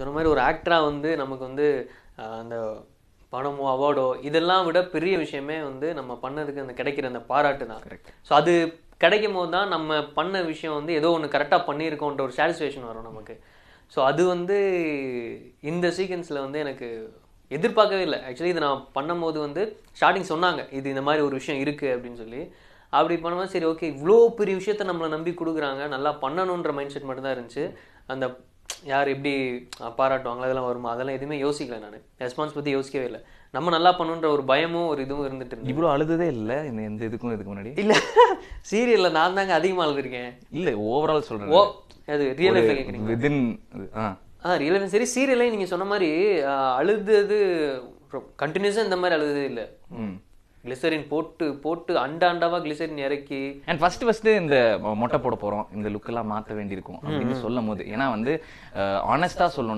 சொன்ன மாதிரி ஒரு ஆக்டராக வந்து நமக்கு வந்து அந்த பணமோ அவார்டோ இதெல்லாம் விட பெரிய விஷயமே வந்து நம்ம பண்ணதுக்கு அந்த கிடைக்கிற அந்த பாராட்டு தான் ஸோ அது கிடைக்கும் போது தான் நம்ம பண்ண விஷயம் வந்து ஏதோ ஒன்று கரெக்டாக பண்ணியிருக்கோன்ற ஒரு சாட்டிஸ்ஃபேக்ஷன் வரும் நமக்கு ஸோ அது வந்து இந்த சீக்வன்ஸில் வந்து எனக்கு எதிர்பார்க்கவே இல்லை ஆக்சுவலி இது நான் பண்ணும்போது வந்து ஸ்டார்டிங் சொன்னாங்க இது இந்த மாதிரி ஒரு விஷயம் இருக்குது அப்படின்னு சொல்லி அப்படி பண்ணும்போது சரி ஓகே இவ்வளோ பெரிய விஷயத்த நம்மளை நம்பி கொடுக்குறாங்க நல்லா பண்ணணுன்ற மைண்ட் செட் மட்டும்தான் இருந்துச்சு அந்த யார் எப்படி பாராட்டுவாங்களோ அதெல்லாம் வருமா அதெல்லாம் எதுவுமே யோசிக்கல நான் ரெஸ்பான்ஸ் பற்றி யோசிக்கவே இல்லை நம்ம நல்லா பண்ணுன்ற ஒரு பயமும் ஒரு இதுவும் இருந்துட்டு இவ்வளோ அழுததே இல்லை இந்த எந்த இதுக்கும் இதுக்கு முன்னாடி இல்லை சீரியலில் நான் தாங்க அதிகமாக அழுதுருக்கேன் இல்லை ஓவரால் சொல்கிறேன் ஓ அது ரியல் கேட்குறீங்க ஆ ரியல் சரி சீரியலே நீங்கள் சொன்ன மாதிரி அழுதது கண்டினியூஸாக இந்த மாதிரி அழுதது இல்லை கிளிசரின் போட்டு போட்டு அண்டாண்டாவா கிளிசரின் இறக்கி அண்ட் ஃபர்ஸ்ட் ஃபர்ஸ்ட் இந்த மொட்டை போட போறோம் இந்த லுக் எல்லாம் மாற்ற வேண்டியிருக்கும் அப்படின்னு சொல்லும் போது ஏன்னா வந்து ஆனஸ்டா சொல்லணும்